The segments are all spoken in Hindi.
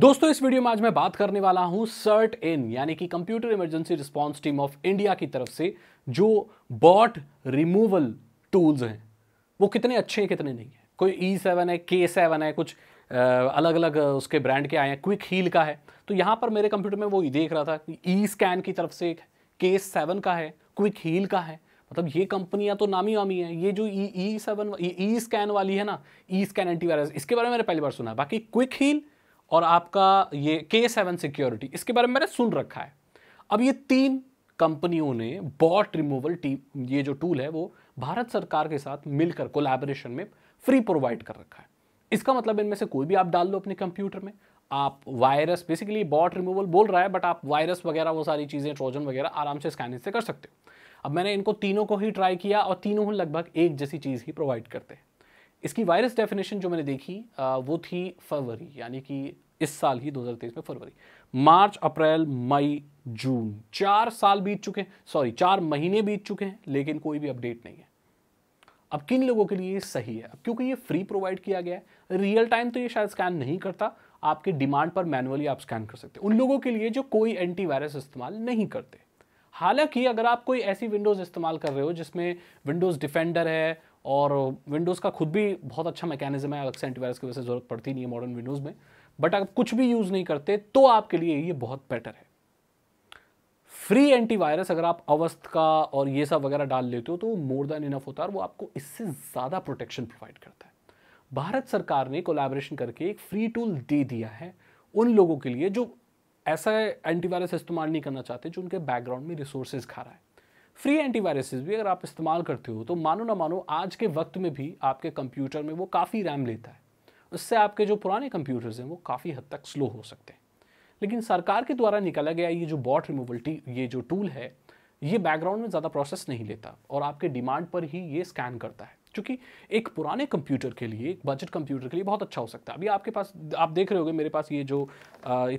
दोस्तों इस वीडियो में आज मैं बात करने वाला हूं सर्ट इन यानी कि computer emergency response team of India की तरफ से जो बॉट रिमूवल टूल्स हैं वो कितने अच्छे हैं कितने नहीं हैं कोई ई e सेवन है के सेवन है कुछ अलग अलग उसके ब्रांड के आए हैं क्विक हील का है तो यहां पर मेरे कंप्यूटर में वो देख रहा था ई स्कैन e की तरफ से एक के सेवन का है क्विक हील का है मतलब ये कंपनियां तो नामी वामी है ये जो ई ई सेवन ई स्कैन वाली है ना ई स्कैन एंटीवायरस इसके बारे में मैंने पहली बार सुना बाकी क्विक हील और आपका ये के सेवन सिक्योरिटी इसके बारे में मैंने सुन रखा है अब ये तीन कंपनियों ने बॉट रिमूवल टीम ये जो टूल है वो भारत सरकार के साथ मिलकर कोलैबोरेशन में फ्री प्रोवाइड कर रखा है इसका मतलब इनमें से कोई भी आप डाल लो अपने कंप्यूटर में आप वायरस बेसिकली बॉट रिमूवल बोल रहा है बट आप वायरस वगैरह वो सारी चीज़ें ट्रोजन वगैरह आराम से स्कैनिंग से कर सकते हो अब मैंने इनको तीनों को ही ट्राई किया और तीनों लगभग एक जैसी चीज़ ही प्रोवाइड करते हैं इसकी वायरस डेफिनेशन जो मैंने देखी वो थी फरवरी यानी कि इस साल ही 2023 में फरवरी मार्च अप्रैल मई जून चार साल बीत चुके हैं सॉरी चार महीने बीत चुके हैं लेकिन कोई भी अपडेट नहीं है अब किन लोगों के लिए सही है अब क्योंकि ये फ्री प्रोवाइड किया गया है रियल टाइम तो ये शायद स्कैन नहीं करता आपके डिमांड पर मैनुअली आप स्कैन कर सकते हैं उन लोगों के लिए जो कोई एंटीवायरस इस्तेमाल नहीं करते हालांकि अगर आप कोई ऐसी विंडोज़ इस्तेमाल कर रहे हो जिसमें विंडोज़ डिफेंडर है और विंडोज़ का खुद भी बहुत अच्छा मैकेनिज्म है अलग से एंटीवायरस की वजह से ज़रूरत पड़ती नहीं है मॉडर्न विंडोज़ में बट आप कुछ भी यूज़ नहीं करते तो आपके लिए ये बहुत बेटर है फ्री एंटीवायरस अगर आप अवस्थ का और ये सब वगैरह डाल लेते हो तो मोर देन इनफ होता है और वो आपको इससे ज़्यादा प्रोटेक्शन प्रोवाइड करता है भारत सरकार ने कोलैबोरेशन करके एक फ्री टूल दे दिया है उन लोगों के लिए जो ऐसा एंटीवायरस इस्तेमाल नहीं करना चाहते जो उनके बैकग्राउंड में रिसोर्सेज खा रहा है फ्री एंटीवायरसेस भी अगर आप इस्तेमाल करते हो तो मानो ना मानो आज के वक्त में भी आपके कंप्यूटर में वो काफ़ी रैम लेता है उससे आपके जो पुराने कंप्यूटर्स हैं वो काफ़ी हद तक स्लो हो सकते हैं लेकिन सरकार के द्वारा निकाला गया ये जो बॉट रिमूवल ये जो टूल है ये बैकग्राउंड में ज़्यादा प्रोसेस नहीं लेता और आपके डिमांड पर ही ये स्कैन करता है क्योंकि एक पुराने कंप्यूटर के लिए एक बजट कंप्यूटर के लिए बहुत अच्छा हो सकता है अभी आपके पास आप देख रहे होगे मेरे पास ये जो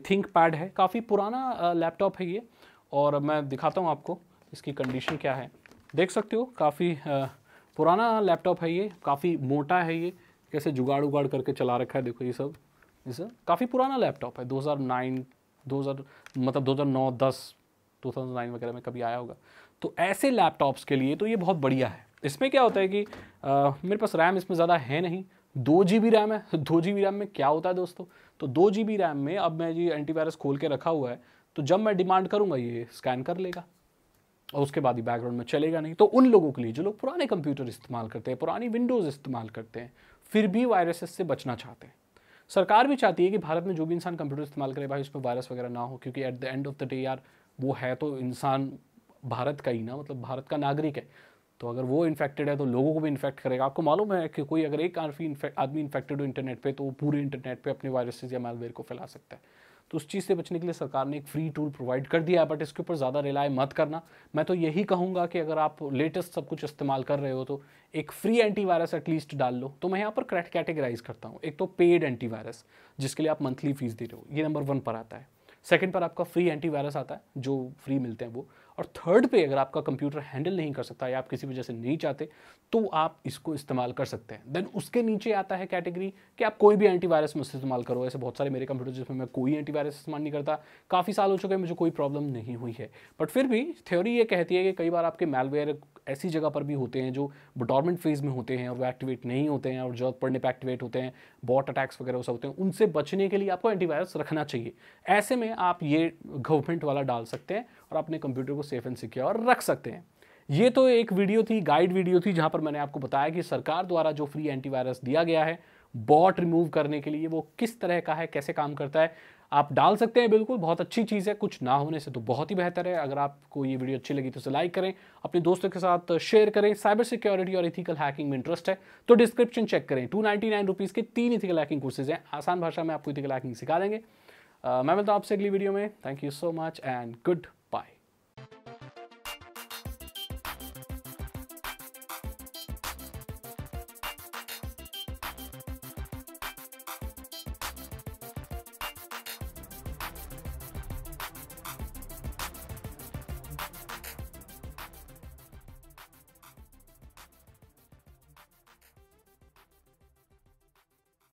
थिंक पैड है काफ़ी पुराना लैपटॉप है ये और मैं दिखाता हूँ आपको इसकी कंडीशन क्या है देख सकते हो काफ़ी पुराना लैपटॉप है ये काफ़ी मोटा है ये कैसे जुगाड़ उगाड़ करके चला रखा है देखो ये सब ये सब काफ़ी पुराना लैपटॉप है 2009 2000 मतलब 2009 10 2009 वगैरह में कभी आया होगा तो ऐसे लैपटॉप्स के लिए तो ये बहुत बढ़िया है इसमें क्या होता है कि आ, मेरे पास रैम इसमें ज़्यादा है नहीं दो जी बी रैम है दो जी बी रैम में क्या होता है दोस्तों तो दो जी बी रैम में अब मैं ये एंटीवायरस खोल के रखा हुआ है तो जब मैं डिमांड करूँगा ये स्कैन कर लेगा और उसके बाद ही बैकग्राउंड में चलेगा नहीं तो उन लोगों के लिए जो लोग पुराने कंप्यूटर इस्तेमाल करते हैं पुरानी विंडोज़ इस्तेमाल करते हैं फिर भी वायरसेस से बचना चाहते हैं सरकार भी चाहती है कि भारत में जो भी इंसान कंप्यूटर इस्तेमाल करे भाई उसमें वायरस वगैरह ना हो क्योंकि at the end of the day यार वो है तो इंसान भारत का ही ना मतलब भारत का नागरिक है तो अगर वो इन्फेक्टेड है तो लोगों को भी इन्फेक्ट करेगा आपको मालूम है कि कोई अगर एक आदमी इन्फेक्टेड हो इंटरनेट पर तो वो पूरे इंटरनेट पर अपने वायरसेस या मालवेयर को फैला सकता है तो उस चीज़ से बचने के लिए सरकार ने एक फ्री टूल प्रोवाइड कर दिया है बट इसके ऊपर ज़्यादा रिलाय मत करना मैं तो यही कहूँगा कि अगर आप लेटेस्ट सब कुछ इस्तेमाल कर रहे हो तो एक फ्री एंटीवायरस एटलीस्ट डाल लो तो मैं यहाँ पर कैटेगराइज करता हूँ एक तो पेड एंटीवायरस जिसके लिए आप मंथली फीस दे रहे हो ये नंबर वन पर आता है सेकेंड पर आपका फ्री एंटीवायरस आता है जो फ्री मिलते हैं वो और थर्ड पे अगर आपका कंप्यूटर हैंडल नहीं कर सकता या आप किसी वजह से नहीं चाहते तो आप इसको इस्तेमाल कर सकते हैं देन उसके नीचे आता है कैटेगरी कि आप कोई भी एंटीवायरस में इस्तेमाल करो ऐसे बहुत सारे मेरे कंप्यूटर जिसमें मैं कोई एंटीवायरस इस्तेमाल नहीं करता काफ़ी साल हो चुके हैं मुझे कोई प्रॉब्लम नहीं हुई है बट फिर भी थ्योरी ये कहती है कि कई बार आपके मेलवेयर ऐसी जगह पर भी होते हैं जो डॉर्मेंट फेज में होते हैं और वो एक्टिवेट नहीं होते हैं और जरूरत पड़ने पर एक्टिवेट होते हैं बॉट अटैक्स वगैरह सब होते हैं उनसे बचने के लिए आपको एंटीवायरस रखना चाहिए ऐसे में आप ये गवर्नमेंट वाला डाल सकते हैं और अपने कंप्यूटर को सेफ एंड सिक्योर रख सकते हैं ये तो एक वीडियो थी गाइड वीडियो थी जहाँ पर मैंने आपको बताया कि सरकार द्वारा जो फ्री एंटीवायरस दिया गया है बॉट रिमूव करने के लिए वो किस तरह का है कैसे काम करता है आप डाल सकते हैं बिल्कुल बहुत अच्छी चीज़ है कुछ ना होने से तो बहुत ही बेहतर है अगर आपको ये वीडियो अच्छी लगी तो उसे लाइक करें अपने दोस्तों के साथ शेयर करें साइबर सिक्योरिटी और इथिकल हैकिंग में इंटरेस्ट है तो डिस्क्रिप्शन चेक करें टू रुपीज़ के तीन इथिकल हैकिंग कोर्सेज हैं आसान भाषा में आपको इथिकल हैकिंग सिखा देंगे मैं मिलता हूँ आपसे अगली वीडियो में thank you so much and good